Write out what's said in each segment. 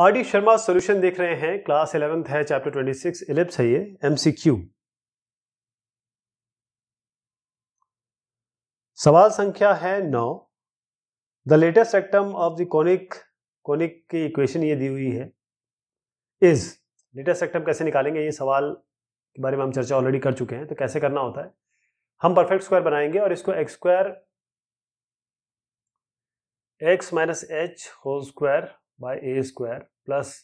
R D Sharma solution देख रहे हैं क्लास इलेवेंथ है चैप्टर ट्वेंटी सिक्स इलेप्स है ये एमसीक्यू सवाल संख्या है नौ the latus rectum of the conic conic की इक्वेशन ये दी हुई है इज लेटेस्ट रेक्टम कैसे निकालेंगे ये सवाल के बारे में हम चर्चा ऑलरेडी कर चुके हैं तो कैसे करना होता है हम परफेक्ट स्क्वायर बनाएंगे और इसको x square x minus h whole square by a square plus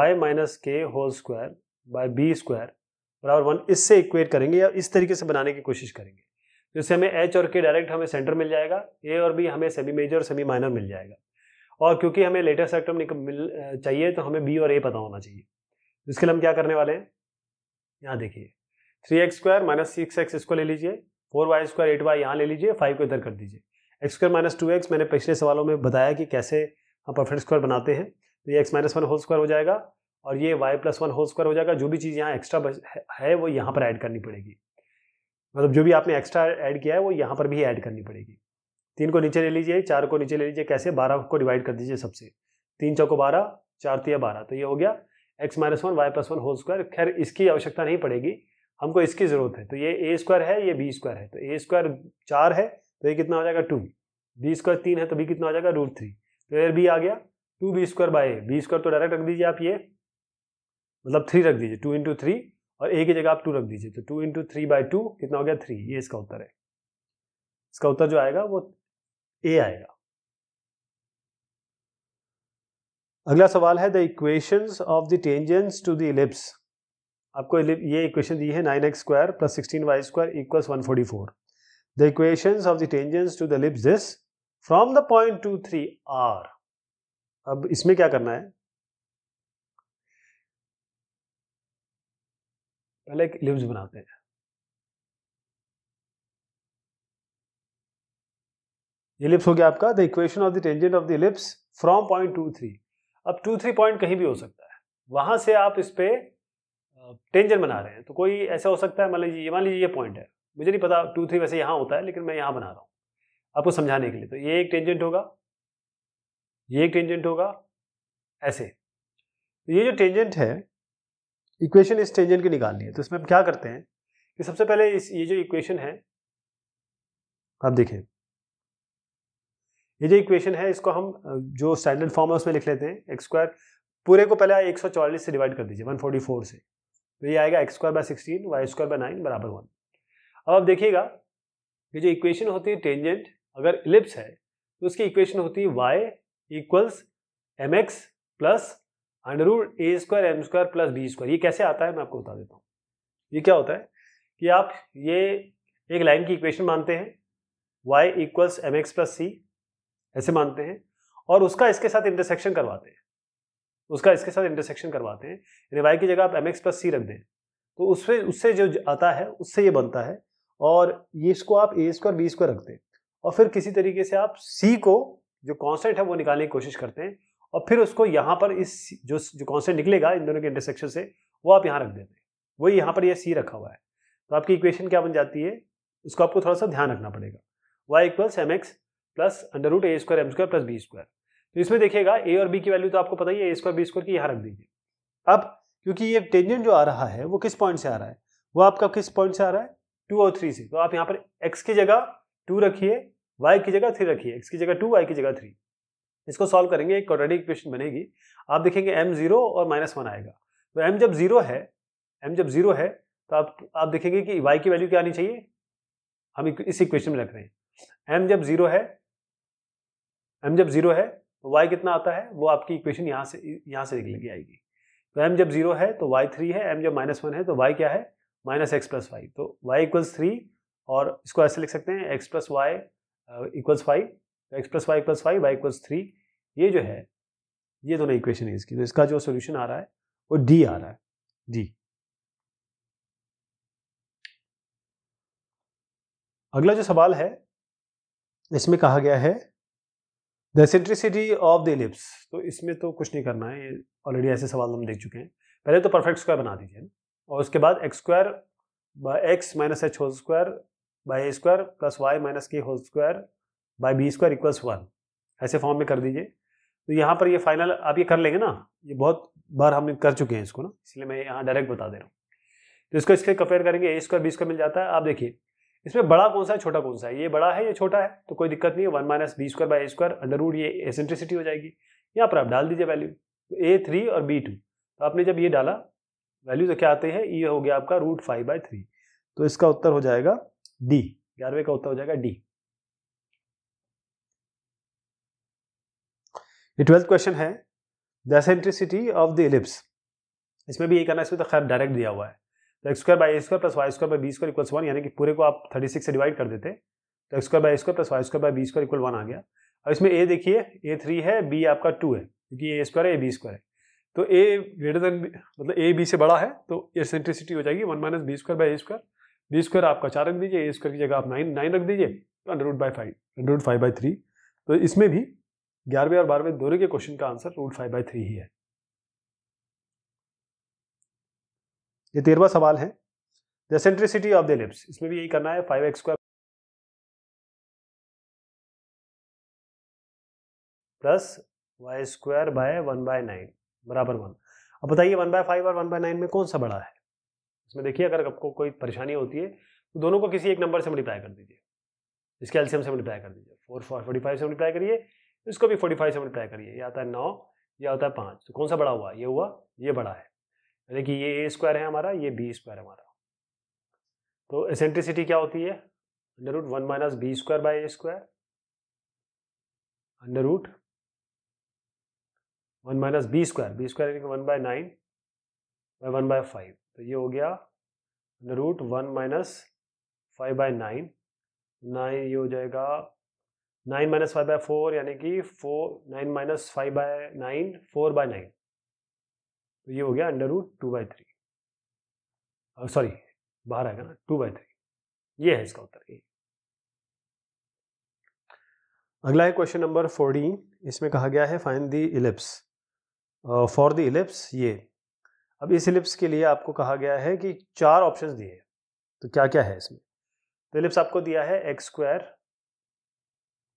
y minus k whole square by b square बराबर वन इससे इक्वेट करेंगे या इस तरीके से बनाने की कोशिश करेंगे तो इससे हमें एच और के डायरेक्ट हमें सेंटर मिल जाएगा ए और बी हमें सेमी मेजर और सेमी माइनर मिल जाएगा और क्योंकि हमें लेटेस्ट रेक्टम मिल चाहिए तो हमें बी और ए पता होना चाहिए तो इसके लिए हम क्या करने वाले हैं यहाँ देखिए three x square minus six x इसको ले लीजिए four y square eight y यहाँ ले लीजिए फाइव को इधर कर दीजिए x square minus two x मैंने पिछले सवालों में बताया कि कैसे हम परफेक्ट स्क्वायर बनाते हैं तो ये x minus one whole square हो जाएगा और ये y plus one whole square हो जाएगा जो भी चीज़ यहाँ एक्स्ट्रा है वो यहाँ पर ऐड करनी पड़ेगी मतलब जो भी आपने एक्स्ट्रा ऐड किया है वो यहाँ पर भी ऐड करनी पड़ेगी तीन को नीचे ले लीजिए चार को नीचे ले लीजिए कैसे बारह को डिवाइड कर दीजिए सबसे तीन चौको बारह चार तीन तो बारह तो ये हो गया x minus one y plus one whole square खैर इसकी आवश्यकता नहीं पड़ेगी हमको इसकी ज़रूरत है तो ये ए स्क्वायर है ये बी स्क्वायर है तो ए स्क्वायर चार है तो ये कितना हो जाएगा टू बी स्क्वायर तीन है तो बी कितना हो जाएगा रूट थ्री तो बी आ गया two b square by b square तो डायरेक्ट रख दीजिए आप ये मतलब थ्री रख दीजिए टू इंटू थ्री और ए की जगह आप टू रख दीजिए तो two into three by two कितना हो गया थ्री ये इसका उत्तर है इसका उत्तर जो आएगा वो ए आएगा अगला सवाल है the equation of the tangents to the ellipse आपको ये इक्वेशन दी है nine x square plus sixteen y square equals one forty four the equation of the tangents to the ellipse this from the point two three are अब इसमें क्या करना है पहले एक लिव्स बनाते हैं इलिप्स हो गया आपका the equation of the tangent of the ellipse from point two three अब टू थ्री पॉइंट कहीं भी हो सकता है वहां से आप इस पे टेंजेंट बना रहे हैं तो कोई ऐसा हो सकता है मान लीजिए मान लीजिए ये पॉइंट है मुझे नहीं पता टू थ्री वैसे यहाँ होता है लेकिन मैं यहाँ बना रहा हूँ आपको समझाने के लिए तो ये एक टेंजेंट होगा ये एक टेंजेंट होगा ऐसे तो ये जो टेंजेंट है इक्वेशन इस टेंजेंट की निकालनी है तो इसमें हम क्या करते हैं कि सबसे पहले इस ये जो इक्वेशन है आप देखें ये जो इक्वेशन है इसको हम जो स्टैंडर्ड फॉर्म है उसमें लिख लेते हैं एक्स स्क्वायर पूरे को पहले एक सौ से डिवाइड कर दीजिए वन फोर्टी फोर से तो ये आएगा x square by sixteen y square by nine बराबर वन अब आप देखिएगा ये जो इक्वेशन होती है टेंजेंट अगर इलिप्स है तो उसकी इक्वेशन होती है y equals m x plus under root a square m square plus b square ये कैसे आता है मैं आपको बता देता हूँ ये क्या होता है कि आप ये एक लाइन की इक्वेशन मानते हैं y equals m x plus c ऐसे मानते हैं और उसका इसके साथ इंटरसेक्शन करवाते हैं उसका इसके साथ इंटरसेक्शन करवाते हैं यानी वाई की जगह आप एम एक्स प्लस सी रख दें तो उससे उससे जो आता है उससे ये बनता है और ये इसको आप ए स्क्वायर बी स्क्वायर रखते हैं और फिर किसी तरीके से आप सी को जो कॉन्सेंट है वो निकालने की कोशिश करते हैं और फिर उसको यहाँ पर इस जो जो कॉन्सेंट निकलेगा इन दोनों के इंटरसेक्शन से वो आप यहाँ रख देते हैं वही यहाँ पर ये यह सी रखा हुआ है तो आपकी इक्वेशन क्या बन जाती है उसको आपको थोड़ा सा ध्यान रखना पड़ेगा y equals m x plus under root a square m square plus b square तो इसमें देखिएगा ए और बी की वैल्यू तो आपको पता ही है ए स्क्वायर बी स्क्वायर की यहाँ रख दीजिए अब क्योंकि ये टेंजेंट जो आ रहा है वो किस पॉइंट से आ रहा है वो आपका किस पॉइंट से आ रहा है टू और थ्री से तो आप यहाँ पर एक्स की जगह टू रखिए y की जगह थ्री रखिए एक्स की जगह टू वाई की जगह थ्री इसको सॉल्व करेंगे एक क्वाड्रेटिक इक्वेशन बनेगी आप देखेंगे एम जीरो और माइनस वन आएगा तो एम जब जीरो है एम जब जीरो है तो आप आप देखेंगे कि वाई की वैल्यू क्या आनी चाहिए हम इस इक्वेशन में रख रहे हैं एम जब जीरो है एम जब जीरो है तो वाई कितना आता है वो आपकी इक्वेशन यहाँ से यहाँ से के आएगी तो एम जब जीरो है तो वाई थ्री है एम जब माइनस वन है तो वाई क्या है माइनस एक्स प्लस वाई तो वाई इक्वल्स थ्री और इसको ऐसे लिख सकते हैं x plus y equals five तो x plus y plus five y equals three ये जो है ये दोनों इक्वेशन है इसकी तो इसका जो सोल्यूशन आ रहा है वो डी आ रहा है डी अगला जो सवाल है इसमें कहा गया है the eccentricity of the ellipse तो इसमें तो कुछ नहीं करना है ये ऑलरेडी ऐसे सवाल हम देख चुके हैं पहले तो परफेक्ट स्क्वायर बना दीजिए और उसके बाद x square x minus h whole square by a square plus y minus k whole square by b square equals one ऐसे फॉर्म में कर दीजिए तो यहाँ पर ये फाइनल आप ये कर लेंगे ना ये बहुत बार हम कर चुके हैं इसको ना इसलिए मैं यहाँ डायरेक्ट बता दे रहा हूँ तो इसको इसके कंपेयर करेंगे ए स्क्वायर बी स्क्वायर मिल जाता है आप देखिए इसमें बड़ा कौन सा है छोटा कौन सा है ये बड़ा है ये छोटा है तो कोई दिक्कत नहीं है one minus b square by a square under root ये एसेंट्रिसिटी हो जाएगी यहाँ पर आप डाल दीजिए वैल्यू तो ए थ्री और बी टू तो आपने जब ये डाला वैल्यू तो क्या आते हैं ये हो गया आपका रूट फाइव बाई थ्री तो इसका उत्तर हो जाएगा डी ग्यारहवें का उत्तर हो जाएगा डी ट्वेल्थ क्वेश्चन है the eccentricity of the ellipse इसमें भी ये करना इसमें तो खैर डायरेक्ट दिया हुआ है तो x square by a square plus y square by b square equals one यानी कि पूरे को आप थर्टी सिक्स से डिवाइड कर देते तो x square by square plus y square by b square equal one आ गया और इसमें ए देखिए ए थ्री है बी आपका टू है क्योंकि ए स्क्वायर है ए बी स्क्वायर है तो ए ग्रेटर देन मतलब ए बी से बड़ा है तो ये सेंट्रिसिटी हो जाएगी one minus b square by a square b square आपका चार रख दीजिए ए स्क्वायर की जगह आप नाइन नाइन रख दीजिए तो under root by five under root five by three तो इसमें भी ग्यारहवें और बारहवें दोनों के क्वेश्चन का answer root five by three ही है ये तेरहवा सवाल है the eccentricity of the ellipse इसमें भी यही करना है five x square plus y square by one by nine बराबर वन अब बताइए वन बाय फाइव और वन बाय नाइन में कौन सा बड़ा है इसमें देखिए अगर आपको कोई परेशानी होती है तो दोनों को किसी एक नंबर से मल्टीप्लाई कर दीजिए इसके एल्सियम से मल्टीप्लाई कर दीजिए फोर फोर फोर्टी फाइव से मल्टीप्लाई करिए इसको भी फोर्टी फाइव से मल्टीप्लाई करिए ये आता है नौ या होता है पाँच तो कौन सा बड़ा हुआ ये हुआ ये बड़ा है यानी कि ये ए स्क्वायर है हमारा ये बी स्क्वायर है हमारा तो एसेंट्रिसिटी क्या होती है under root one minus b square by a square under root one minus b square b square one by nine by one by five तो ये हो गया root one minus five by nine nine ये हो जाएगा nine minus five by four यानी कि four nine minus five by nine four by nine तो ये हो गया under root two by three sorry बाहर आएगा ना टू बाई थ्री ये है इसका उत्तर ये अगला है क्वेश्चन नंबर फोर्टीन इसमें कहा गया है find the ellipse for the ellipse ये अब इस इलिप्स के लिए आपको कहा गया है कि चार ऑप्शन दिए तो क्या क्या है इसमें तो इलिप्स आपको दिया है x square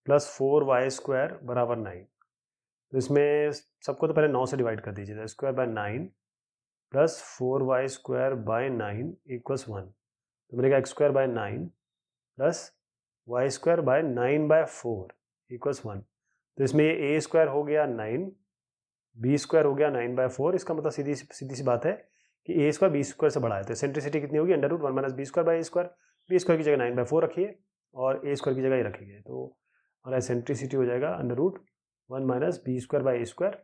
plus four y square बराबर नाइन तो इसमें सबको तो पहले नौ से डिवाइड कर दीजिए square by nine plus four y square by nine equals one तो मिलेगा x square by nine plus y square by nine by four equals one तो इसमें ये ए स्क्वायर हो गया नाइन बी स्क्वायर हो गया नाइन बाय फोर इसका मतलब सीधी सीधी सी बात है कि ए स्क्वायर बी स्क्वायर से बढ़ाए है तो सेंट्रिसिटी कितनी होगी under root one minus b square by a square b square की जगह नाइन बाय फोर रखिए और ए स्क्वायर की जगह ही रखेंगे तो हमारा सेंट्रिसिटी हो जाएगा under root one minus b square by a square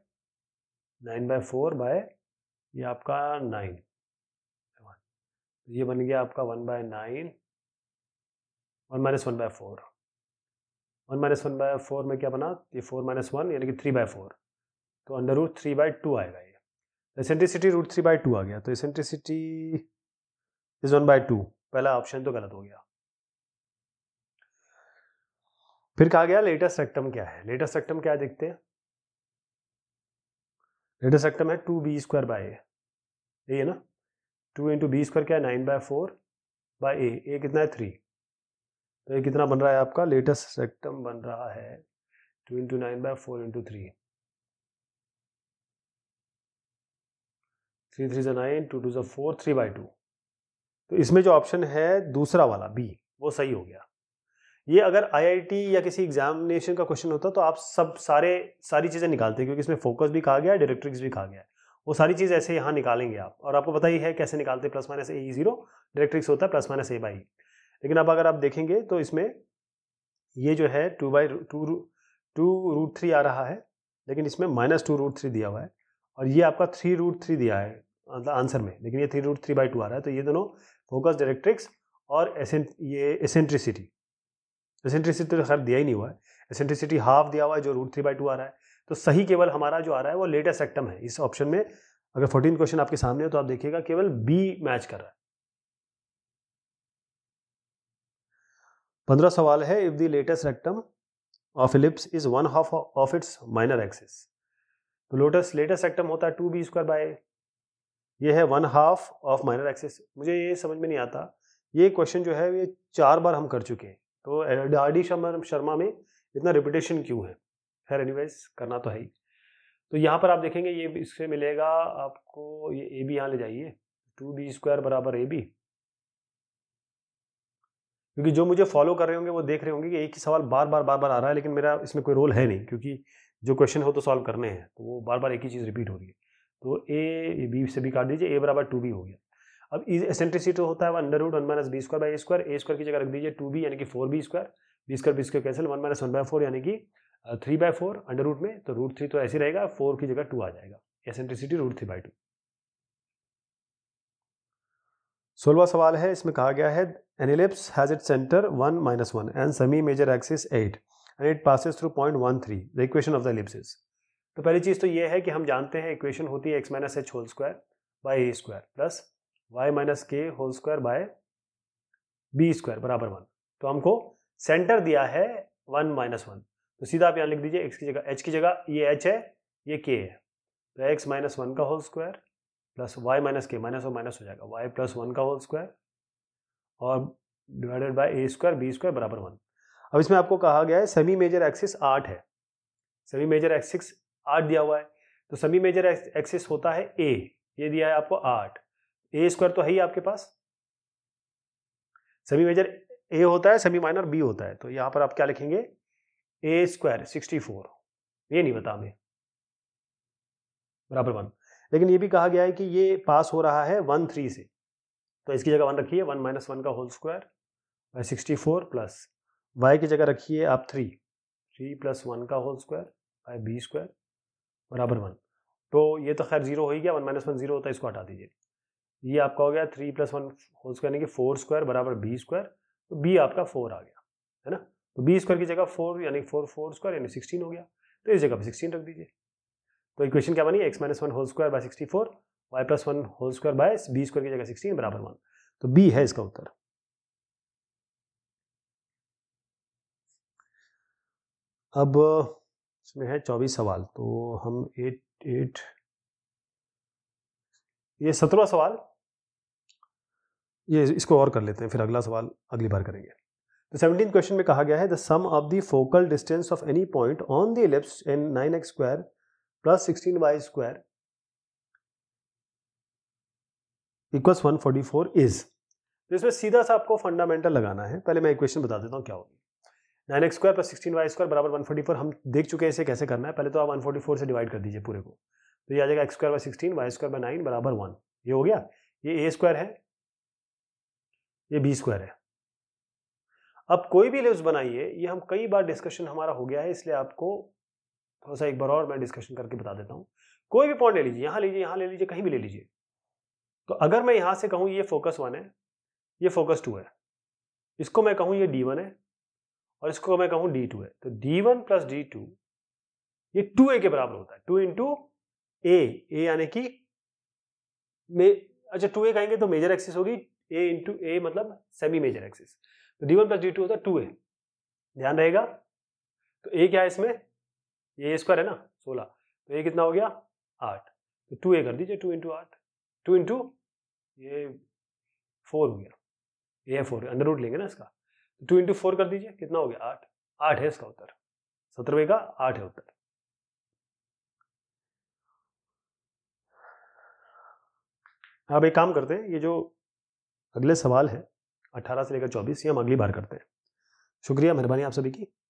nine by four by ये आपका नाइन ये बन गया आपका one by nine one minus one by four one minus one by four में क्या बना ये फोर माइनस वन यानी कि थ्री बाय फोर तो under root three by two आएगा ये eccentricity root three by two आ गया तो eccentricity is one by to पहला ऑप्शन तो गलत हो गया फिर कहा गया लेटेस्ट रेक्टम क्या है लेटेस्ट रेक्टम क्या है देखते हैं लेटेस्ट रेक्टम है two b square by a यही है ना टू इंटू बी स्क्वायर क्या है nine by four by a a कितना है थ्री तो ये कितना बन रहा है आपका लेटेस्ट रेक्टम बन रहा है two into nine by four into three three three जो नाइन टू टू जो फोर थ्री बाई टू तो इसमें जो ऑप्शन है दूसरा वाला बी वो सही हो गया ये अगर आईआईटी या किसी एग्जामिनेशन का क्वेश्चन होता तो आप सब सारे सारी चीज़ें निकालते क्योंकि इसमें फोकस भी कहा गया है डायरेक्ट्रिक्स भी कहा गया है वो सारी चीज़ ऐसे यहाँ निकालेंगे आप और आपको पता ही है कैसे निकालते हैं plus minus a zero directrix होता है प्लस माइनस ए बाई लेकिन अब अगर आप देखेंगे तो इसमें ये जो है two by two two root three आ रहा है लेकिन इसमें माइनस टू रूट थ्री दिया हुआ है और ये आपका थ्री रूट थ्री दिया है मतलब आंसर में लेकिन ये three root three by two आ रहा है तो ये दोनों फोकस डायरेक्ट्रिक्स और एसेंट ये एसेंट्रिसिटी एसेंट्रिसिटी तो खैर दिया ही नहीं हुआ है एसेंट्रिसिटी हाफ दिया हुआ है जो रूट थ्री बाई टू आ रहा है तो सही केवल हमारा जो आ रहा है वो लेटेस्ट सेक्टम है इस ऑप्शन में अगर फोर्टीन क्वेश्चन आपके सामने हो तो आप देखिएगा केवल बी मैच कर रहा है पंद्रह सवाल है if the latus rectum of ellipse is one half of its minor axis तो लोटस लेटेस्ट सेक्टम होता है टू बी स्क्वायर बाय ये है one half of minor axis मुझे ये समझ में नहीं आता ये क्वेश्चन जो है ये चार बार हम कर चुके हैं तो आर डी शर्मा में इतना रिपीटेशन क्यों है खैर एनीवेज करना तो है ही तो यहाँ पर आप देखेंगे ये इससे मिलेगा आपको ये ए बी यहाँ ले जाइए टू बी स्क्वायर बराबर ए बी क्योंकि जो मुझे फॉलो कर रहे होंगे वो देख रहे होंगे कि एक ही सवाल बार बार बार बार आ रहा है लेकिन मेरा इसमें कोई रोल है नहीं क्योंकि जो क्वेश्चन हो तो सॉल्व करने हैं तो वो बार बार एक ही चीज़ रिपीट हो रही है तो ए बी से भी काट दीजिए ए बराबर टू बी हो गया अब एसेंट्रिसिटी तो होता है under root one minus b square by a square a square की जगह रख दीजिए टू बी यानी कि four b square b square b square cancel one minus one by four यानी कि three by four under root में तो रूट थ्री तो ऐसे रहेगा फोर की जगह टू आ जाएगा eccentricity root three by two सोलवा सवाल है इसमें कहा गया है an ellipse has it centre one minus one and semi major axis eight and it passes through point one three the equation of the तो पहली चीज़ तो ये है कि हम जानते हैं इक्वेशन होती है x minus h whole square by a square plus y minus k whole square by b square बराबर वन तो हमको सेंटर दिया है वन माइनस वन तो सीधा आप यहाँ लिख दीजिए एक्स की जगह एच की जगह ये एच है ये के है तो एक्स माइनस वन का whole square plus y minus k minus और माइनस हो जाएगा वाई प्लस वन का होल स्क्वायर और divided by a square b square बराबर वन अब इसमें आपको कहा गया है सेमी मेजर एक्सिस आठ है सेमी मेजर एक्सिस आठ दिया हुआ है तो सेमी मेजर एक्सिस होता है ए ये दिया है आपको आठ ए स्क्वायर तो है ही आपके पास सेमी मेजर ए होता है सेमी माइनर बी होता है तो यहां पर आप क्या लिखेंगे ए स्क्वायर सिक्सटी फोर ये नहीं बता हमें बराबर वन लेकिन ये भी कहा गया है कि ये पास हो रहा है वन थ्री से तो इसकी जगह वन रखिए वन माइनस वन का whole square by sixty four plus y की जगह रखिए आप थ्री थ्री प्लस वन का whole square by b square बराबर वन तो ये तो खैर जीरो हो ही गया वन माइनस वन जीरो होता है इसको हटा दीजिए ये आपका हो गया three plus one whole square यानी कि फोर स्क्वायर बराबर बी स्क्वायर तो बी आपका फोर आ गया है ना तो बी स्क्वायर की जगह फोर यानी फोर फोर स्क्वायर यानी सिक्सटीन हो गया तो इस जगह पर सिक्सटीन रख दीजिए तो इक्वेशन क्या बनी x minus one whole square by sixty four y plus one whole square by b square की जगह सिक्सटीन बराबर वन तो बी है इसका उत्तर अब इसमें है चौबीस सवाल तो हम एट एट ये सत्रवा सवाल ये इसको और कर लेते हैं फिर अगला सवाल अगली बार करेंगे तो सेवनटीन क्वेश्चन में कहा गया है the sum of the focal distance of any point on the ellipse an nine x square plus sixteen y square equals one forty four is इसमें सीधा सा आपको फंडामेंटल लगाना है पहले मैं इक्वेशन बता देता हूँ क्या होगी nine x square plus sixteen y square बराबर वन फोर्टी फोर हम देख चुके हैं इसे कैसे करना है पहले तो आप वन फोर्टी फोर से डिवाइड कर दीजिए पूरे को तो ये आ जाएगा x square by sixteen y square by nine बराबर वन ये हो गया ये ए स्क्वायर है ये बी स्क्वायर है अब कोई भी लिव्स बनाइए ये हम कई बार डिस्कशन हमारा हो गया है इसलिए आपको थोड़ा सा एक बार और मैं डिस्कशन करके बता देता हूँ कोई भी पॉइंट ले लीजिए यहाँ लीजिए यहाँ ले लीजिए कहीं भी ले लीजिए तो अगर मैं यहाँ से कहूँ ये फोकस वन है ये फोकस टू है इसको मैं कहूँ ये डी वन है और इसको मैं कहूं डी टू है तो D one plus D two ये टू ए के बराबर होता है टू इंटू ए ए यानी कि अच्छा टू ए कहेंगे तो मेजर एक्सिस होगी ए इंटू ए मतलब सेमी मेजर एक्सिस तो D one plus D two होता है टू ए ध्यान रहेगा तो ए क्या है इसमें ए स्क्वायर है ना सोलह तो ए कितना हो गया आठ तो टू ए कर दीजिए टू इंटू आठ टू इंटू ये फोर हो गया ए फोर अंडर रूट लेंगे ना इसका टू इंटू फोर कर दीजिए कितना हो गया आठ आठ है इसका उत्तर सत्रहवें का आठ है उत्तर अब एक काम करते हैं ये जो अगले सवाल है अट्ठारह से लेकर चौबीस ये हम अगली बार करते हैं शुक्रिया मेहरबानी आप सभी की